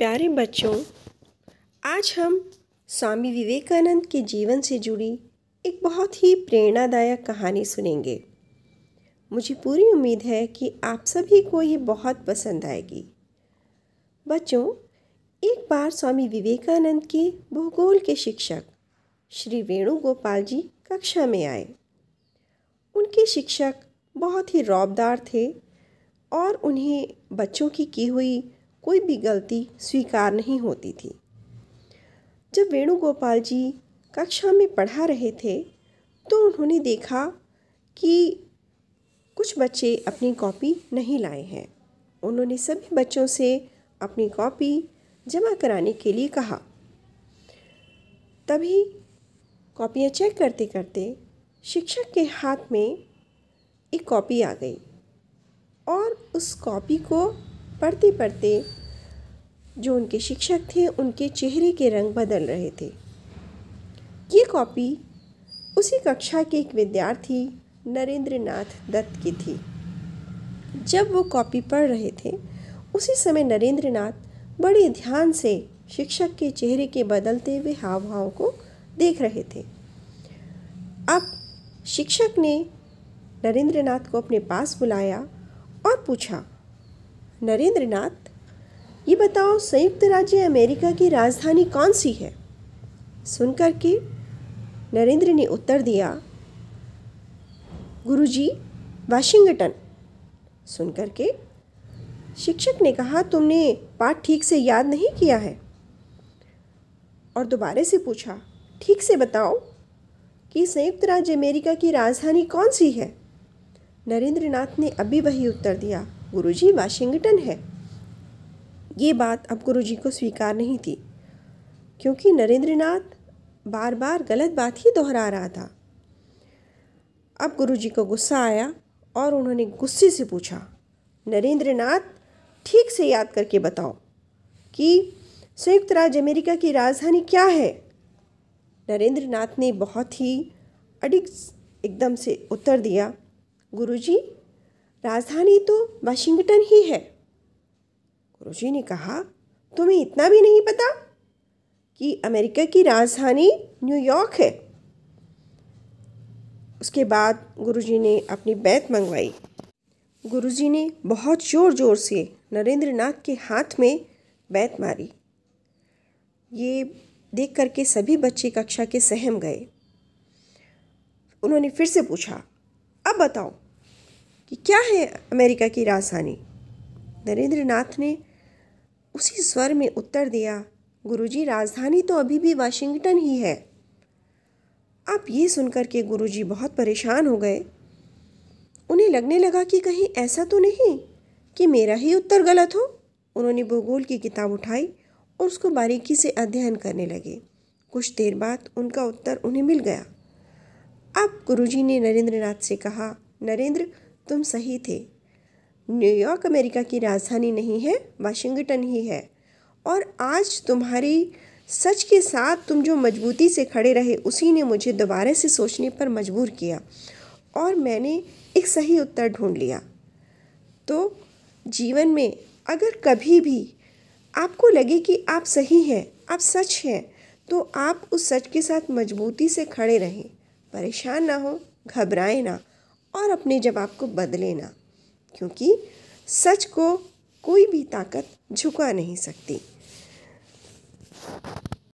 प्यारे बच्चों आज हम स्वामी विवेकानंद के जीवन से जुड़ी एक बहुत ही प्रेरणादायक कहानी सुनेंगे मुझे पूरी उम्मीद है कि आप सभी को ये बहुत पसंद आएगी बच्चों एक बार स्वामी विवेकानंद के भूगोल के शिक्षक श्री वेणुगोपाल जी कक्षा में आए उनके शिक्षक बहुत ही रौबदार थे और उन्हें बच्चों की की हुई कोई भी गलती स्वीकार नहीं होती थी जब वेणुगोपाल जी कक्षा में पढ़ा रहे थे तो उन्होंने देखा कि कुछ बच्चे अपनी कॉपी नहीं लाए हैं उन्होंने सभी बच्चों से अपनी कॉपी जमा कराने के लिए कहा तभी कॉपियाँ चेक करते करते शिक्षक के हाथ में एक कॉपी आ गई और उस कॉपी को पढ़ते पढ़ते जो उनके शिक्षक थे उनके चेहरे के रंग बदल रहे थे ये कॉपी उसी कक्षा के एक विद्यार्थी नरेंद्र नाथ दत्त की थी जब वो कॉपी पढ़ रहे थे उसी समय नरेंद्र नाथ बड़े ध्यान से शिक्षक के चेहरे के बदलते हुए हाव भाव को देख रहे थे अब शिक्षक ने नरेंद्र नाथ को अपने पास बुलाया और पूछा नरेंद्र नाथ ये बताओ संयुक्त राज्य अमेरिका की राजधानी कौन सी है सुनकर के नरेंद्र ने उत्तर दिया गुरुजी वाशिंगटन सुनकर के शिक्षक ने कहा तुमने पाठ ठीक से याद नहीं किया है और दोबारा से पूछा ठीक से बताओ कि संयुक्त राज्य अमेरिका की राजधानी कौन सी है नरेंद्र नाथ ने अभी वही उत्तर दिया गुरुजी वाशिंगटन है ये बात अब गुरुजी को स्वीकार नहीं थी क्योंकि नरेंद्रनाथ बार बार गलत बात ही दोहरा रहा था अब गुरुजी को गुस्सा आया और उन्होंने गुस्से से पूछा नरेंद्रनाथ ठीक से याद करके बताओ कि संयुक्त राज्य अमेरिका की राजधानी क्या है नरेंद्रनाथ ने बहुत ही अडिग एकदम से उत्तर दिया गुरुजी राजधानी तो वाशिंगटन ही है गुरुजी ने कहा तुम्हें इतना भी नहीं पता कि अमेरिका की राजधानी न्यूयॉर्क है उसके बाद गुरुजी ने अपनी बैत मंगवाई गुरुजी ने बहुत ज़ोर ज़ोर से नरेंद्र नाथ के हाथ में बैत मारी ये देख करके सभी बच्चे कक्षा के सहम गए उन्होंने फिर से पूछा अब बताओ कि क्या है अमेरिका की राजधानी नरेंद्र नाथ ने उसी स्वर में उत्तर दिया गुरुजी राजधानी तो अभी भी वाशिंगटन ही है आप ये सुनकर के गुरुजी बहुत परेशान हो गए उन्हें लगने लगा कि कहीं ऐसा तो नहीं कि मेरा ही उत्तर गलत हो उन्होंने भूगोल की किताब उठाई और उसको बारीकी से अध्ययन करने लगे कुछ देर बाद उनका उत्तर उन्हें मिल गया अब गुरुजी ने नरेंद्र नाथ से कहा नरेंद्र तुम सही थे न्यूयॉर्क अमेरिका की राजधानी नहीं है वाशिंगटन ही है और आज तुम्हारी सच के साथ तुम जो मजबूती से खड़े रहे उसी ने मुझे दोबारा से सोचने पर मजबूर किया और मैंने एक सही उत्तर ढूंढ लिया तो जीवन में अगर कभी भी आपको लगे कि आप सही हैं आप सच हैं तो आप उस सच के साथ मजबूती से खड़े रहें परेशान ना हो घबराएं ना और अपने जवाब को बदलेना क्योंकि सच को कोई भी ताकत झुका नहीं सकती